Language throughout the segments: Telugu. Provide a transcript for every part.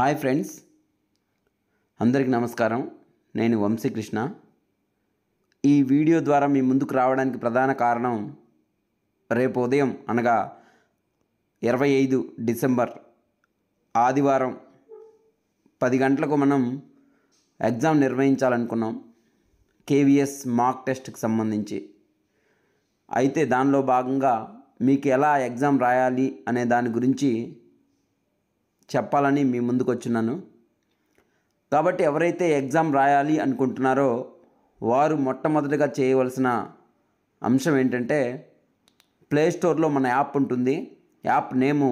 హాయ్ ఫ్రెండ్స్ అందరికీ నమస్కారం నేను వంశీకృష్ణ ఈ వీడియో ద్వారా మీ ముందుకు రావడానికి ప్రధాన కారణం రేపు ఉదయం అనగా ఇరవై ఐదు డిసెంబర్ ఆదివారం పది గంటలకు మనం ఎగ్జామ్ నిర్వహించాలనుకున్నాం కేవీఎస్ మాక్ టెస్ట్కి సంబంధించి అయితే దానిలో భాగంగా మీకు ఎలా ఎగ్జామ్ రాయాలి అనే దాని గురించి చెప్పాలని మీ ముందుకు వచ్చినాను కాబట్టి ఎవరైతే ఎగ్జామ్ రాయాలి అనుకుంటున్నారో వారు మొట్టమొదటిగా చేయవలసిన అంశం ఏంటంటే ప్లేస్టోర్లో మన యాప్ ఉంటుంది app name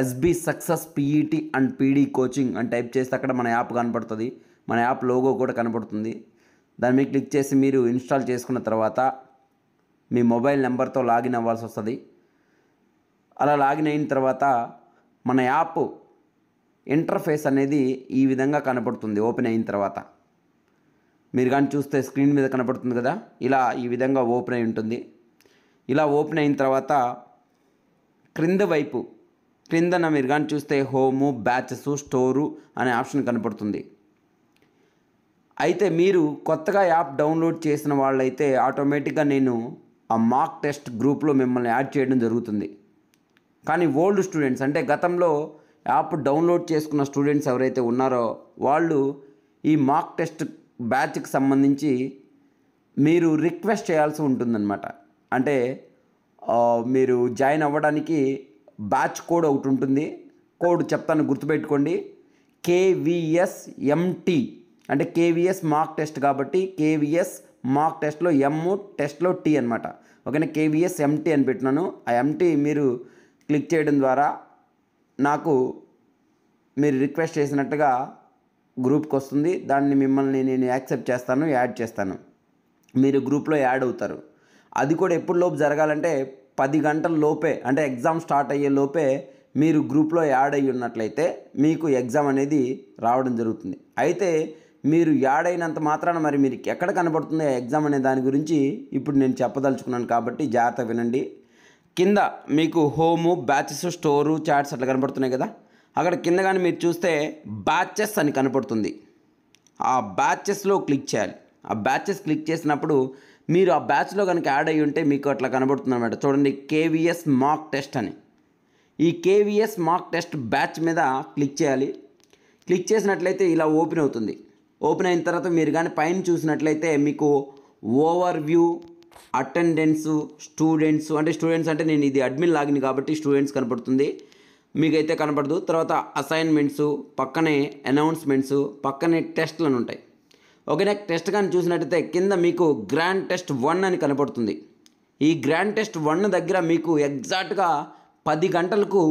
SB success PET and PD coaching అని టైప్ చేస్తే అక్కడ మన యాప్ కనపడుతుంది మన యాప్ లోగో కూడా కనపడుతుంది దాని మీద క్లిక్ చేసి మీరు ఇన్స్టాల్ చేసుకున్న తర్వాత మీ మొబైల్ నెంబర్తో లాగిన్ అవ్వాల్సి వస్తుంది అలా లాగిన్ అయిన తర్వాత మన యాప్ ఇంటర్ఫేస్ అనేది ఈ విధంగా కనపడుతుంది ఓపెన్ అయిన తర్వాత మీరు కానీ చూస్తే స్క్రీన్ మీద కనపడుతుంది కదా ఇలా ఈ విధంగా ఓపెన్ అయి ఉంటుంది ఇలా ఓపెన్ అయిన తర్వాత క్రింద వైపు క్రిందన మీరు కానీ చూస్తే హోము బ్యాచెస్ స్టోరు అనే ఆప్షన్ కనపడుతుంది అయితే మీరు కొత్తగా యాప్ డౌన్లోడ్ చేసిన వాళ్ళైతే ఆటోమేటిక్గా నేను ఆ మాక్ టెస్ట్ గ్రూప్లో మిమ్మల్ని యాడ్ చేయడం జరుగుతుంది కానీ ఓల్డ్ స్టూడెంట్స్ అంటే గతంలో యాప్ డౌన్లోడ్ చేసుకున్న స్టూడెంట్స్ ఎవరైతే ఉన్నారో వాళ్ళు ఈ మాక్ టెస్ట్ బ్యాచ్కి సంబంధించి మీరు రిక్వెస్ట్ చేయాల్సి ఉంటుందన్నమాట అంటే మీరు జాయిన్ అవ్వడానికి బ్యాచ్ కోడ్ ఒకటి ఉంటుంది కోడ్ చెప్తాను గుర్తుపెట్టుకోండి కేవిఎస్ ఎంటీ అంటే కేవిఎస్ మాక్ టెస్ట్ కాబట్టి కేవిఎస్ మాక్ టెస్ట్లో ఎమ్ టెస్ట్లో టీ అనమాట ఓకేనా కేవిఎస్ ఎంటీ అని పెట్టినాను ఆ ఎంటీ మీరు క్లిక్ చేయడం ద్వారా నాకు మీరు రిక్వెస్ట్ చేసినట్టుగా గ్రూప్కి వస్తుంది దాన్ని మిమ్మల్ని నేను యాక్సెప్ట్ చేస్తాను యాడ్ చేస్తాను మీరు గ్రూప్లో యాడ్ అవుతారు అది కూడా ఎప్పుడు లోపు జరగాలంటే పది గంటల లోపే అంటే ఎగ్జామ్ స్టార్ట్ అయ్యే లోపే మీరు గ్రూప్లో యాడ్ అయ్యి ఉన్నట్లయితే మీకు ఎగ్జామ్ అనేది రావడం జరుగుతుంది అయితే మీరు యాడ్ అయినంత మాత్రాన మరి మీరు ఎక్కడ కనబడుతుంది ఎగ్జామ్ అనే దాని గురించి ఇప్పుడు నేను చెప్పదలుచుకున్నాను కాబట్టి జాగ్రత్త వినండి కింద మీకు హోము బ్యాచెస్ స్టోరు చాట్స్ అట్లా కనపడుతున్నాయి కదా అక్కడ కింద కానీ మీరు చూస్తే బ్యాచెస్ అని కనపడుతుంది ఆ బ్యాచెస్లో క్లిక్ చేయాలి ఆ బ్యాచెస్ క్లిక్ చేసినప్పుడు మీరు ఆ బ్యాచ్లో కనుక యాడ్ అయ్యి ఉంటే మీకు అట్లా కనబడుతుంది అనమాట చూడండి కేవీఎస్ మాక్ టెస్ట్ అని ఈ కేవీఎస్ మాక్ టెస్ట్ బ్యాచ్ మీద క్లిక్ చేయాలి క్లిక్ చేసినట్లయితే ఇలా ఓపెన్ అవుతుంది ఓపెన్ అయిన తర్వాత మీరు కానీ పైన చూసినట్లయితే మీకు ఓవర్ వ్యూ అటెండెన్స్ స్టూడెంట్స్ అంటే స్టూడెంట్స్ అంటే నేను ఇది అడ్మిన్ లాగిన్ కాబట్టి స్టూడెంట్స్ కనపడుతుంది మీకైతే కనపడదు తర్వాత అసైన్మెంట్స్ పక్కనే అనౌన్స్మెంట్స్ పక్కనే అని ఉంటాయి ఓకేనా టెస్ట్ కానీ చూసినట్టయితే కింద మీకు గ్రాండ్ టెస్ట్ వన్ అని కనపడుతుంది ఈ గ్రాండ్ టెస్ట్ వన్ దగ్గర మీకు ఎగ్జాక్ట్గా పది గంటలకు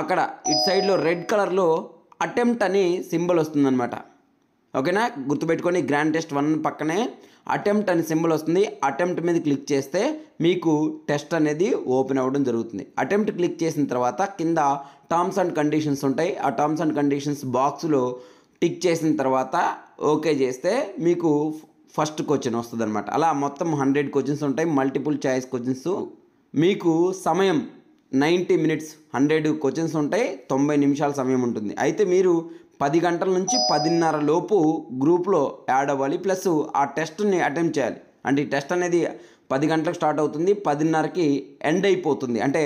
అక్కడ ఇటు సైడ్లో రెడ్ కలర్లో అటెంప్ట్ అని సింబల్ వస్తుందన్నమాట ఓకేనా గుర్తుపెట్టుకొని గ్రాండ్ టెస్ట్ వన్ పక్కనే అటెంప్ట్ అనే సింబల్ వస్తుంది అటెంప్ట్ మీద క్లిక్ చేస్తే మీకు టెస్ట్ అనేది ఓపెన్ అవ్వడం జరుగుతుంది అటెంప్ట్ క్లిక్ చేసిన తర్వాత కింద టర్మ్స్ అండ్ కండిషన్స్ ఉంటాయి ఆ టర్మ్స్ అండ్ కండిషన్స్ బాక్స్లో టిక్ చేసిన తర్వాత ఓకే చేస్తే మీకు ఫస్ట్ క్వశ్చన్ వస్తుంది అనమాట అలా మొత్తం హండ్రెడ్ క్వశ్చన్స్ ఉంటాయి మల్టిపుల్ చాయిస్ క్వశ్చన్స్ మీకు సమయం నైంటీ మినిట్స్ హండ్రెడ్ క్వశ్చన్స్ ఉంటాయి తొంభై నిమిషాల సమయం ఉంటుంది అయితే మీరు పది గంటల నుంచి పదిన్నర లోపు గ్రూప్లో యాడ్ అవ్వాలి ప్లస్ ఆ టెస్ట్ని అటెంప్ట్ చేయాలి అంటే ఈ టెస్ట్ అనేది పది గంటలకు స్టార్ట్ అవుతుంది పదిన్నరకి ఎండ్ అయిపోతుంది అంటే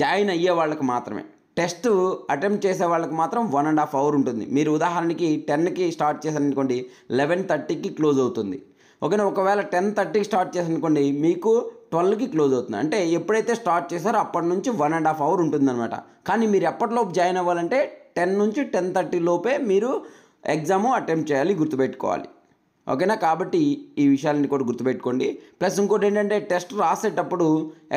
జాయిన్ అయ్యే వాళ్ళకి మాత్రమే టెస్ట్ అటెంప్ట్ చేసే వాళ్ళకి మాత్రం వన్ అండ్ హాఫ్ అవర్ ఉంటుంది మీరు ఉదాహరణకి టెన్కి స్టార్ట్ చేశారనుకోండి లెవెన్ థర్టీకి క్లోజ్ అవుతుంది ఓకేనా ఒకవేళ టెన్ థర్టీకి స్టార్ట్ అనుకోండి మీకు ట్వెల్వ్కి క్లోజ్ అవుతుంది అంటే ఎప్పుడైతే స్టార్ట్ చేశారో అప్పటి నుంచి వన్ అండ్ హాఫ్ అవర్ ఉంటుందన్నమాట కానీ మీరు ఎప్పటిలోపు జాయిన్ అవ్వాలంటే టెన్ నుంచి టెన్ థర్టీ లోపే మీరు ఎగ్జాము అటెంప్ట్ చేయాలి గుర్తుపెట్టుకోవాలి ఓకేనా కాబట్టి ఈ విషయాలని కూడా గుర్తుపెట్టుకోండి ప్లస్ ఇంకోటి ఏంటంటే టెస్ట్ రాసేటప్పుడు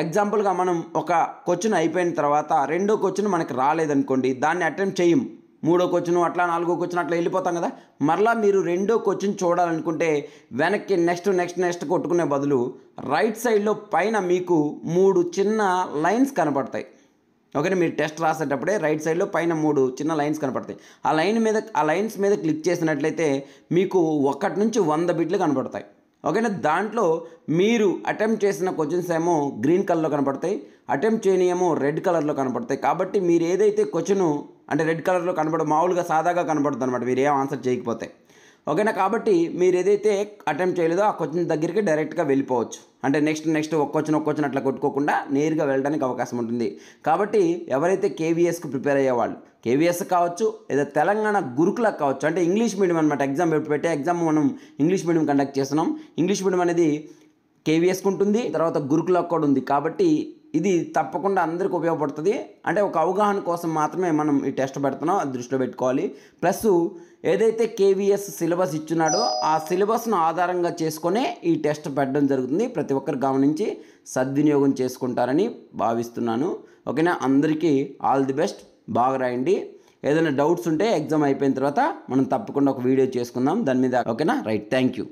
ఎగ్జాంపుల్గా మనం ఒక క్వశ్చన్ అయిపోయిన తర్వాత రెండో క్వశ్చన్ మనకి రాలేదనుకోండి దాన్ని అటెంప్ట్ చేయం మూడో క్వశ్చన్ అట్లా నాలుగో క్వశ్చన్ అట్లా వెళ్ళిపోతాం కదా మరలా మీరు రెండో క్వశ్చన్ చూడాలనుకుంటే వెనక్కి నెక్స్ట్ నెక్స్ట్ నెక్స్ట్ కొట్టుకునే బదులు రైట్ సైడ్లో పైన మీకు మూడు చిన్న లైన్స్ కనపడతాయి ఓకేనా మీరు టెస్ట్ రాసేటప్పుడే రైట్ సైడ్లో పైన మూడు చిన్న లైన్స్ కనపడతాయి ఆ లైన్ మీద ఆ లైన్స్ మీద క్లిక్ చేసినట్లయితే మీకు ఒకటి నుంచి వంద బిట్లు కనపడతాయి ఓకేనా దాంట్లో మీరు అటెంప్ట్ చేసిన క్వశ్చన్స్ ఏమో గ్రీన్ కలర్లో కనపడతాయి అటెంప్ట్ చేయని ఏమో రెడ్ కలర్లో కనపడతాయి కాబట్టి మీరు ఏదైతే క్వశ్చను అంటే రెడ్ కలర్లో కనబడు మామూలుగా సాదాగా కనబడుతుంది అనమాట మీరు ఏం ఆన్సర్ చేయకపోతే ఓకేనా కాబట్టి మీరు ఏదైతే అటెంప్ట్ చేయలేదో ఆ క్వశ్చన్ దగ్గరికి డైరెక్ట్గా వెళ్ళిపోవచ్చు అంటే నెక్స్ట్ నెక్స్ట్ ఒక్క క్వశ్చన్ ఒక క్వశ్చన్ అట్లా కొట్టుకోకుండా నేరుగా వెళ్ళడానికి అవకాశం ఉంటుంది కాబట్టి ఎవరైతే కేవీఎస్కి ప్రిపేర్ అయ్యేవాళ్ళు కేవీఎస్ కావచ్చు లేదా తెలంగాణ గురుకులకు కావచ్చు అంటే ఇంగ్లీష్ మీడియం అనమాట ఎగ్జామ్ పెట్టే ఎగ్జామ్ మనం ఇంగ్లీష్ మీడియం కండక్ట్ చేస్తున్నాం ఇంగ్లీష్ మీడియం అనేది కేవీఎస్కి ఉంటుంది తర్వాత గురుకులకు కూడా ఉంది కాబట్టి ఇది తప్పకుండా అందరికీ ఉపయోగపడుతుంది అంటే ఒక అవగాహన కోసం మాత్రమే మనం ఈ టెస్ట్ పెడుతున్నాం అది దృష్టిలో పెట్టుకోవాలి ప్లస్ ఏదైతే కేవీఎస్ సిలబస్ ఇచ్చున్నాడో ఆ సిలబస్ను ఆధారంగా చేసుకునే ఈ టెస్ట్ పెట్టడం జరుగుతుంది ప్రతి ఒక్కరు గమనించి సద్వినియోగం చేసుకుంటారని భావిస్తున్నాను ఓకేనా అందరికీ ఆల్ ది బెస్ట్ బాగా రాయండి ఏదైనా డౌట్స్ ఉంటే ఎగ్జామ్ అయిపోయిన తర్వాత మనం తప్పకుండా ఒక వీడియో చేసుకుందాం దాని మీద ఓకేనా రైట్ థ్యాంక్ యూ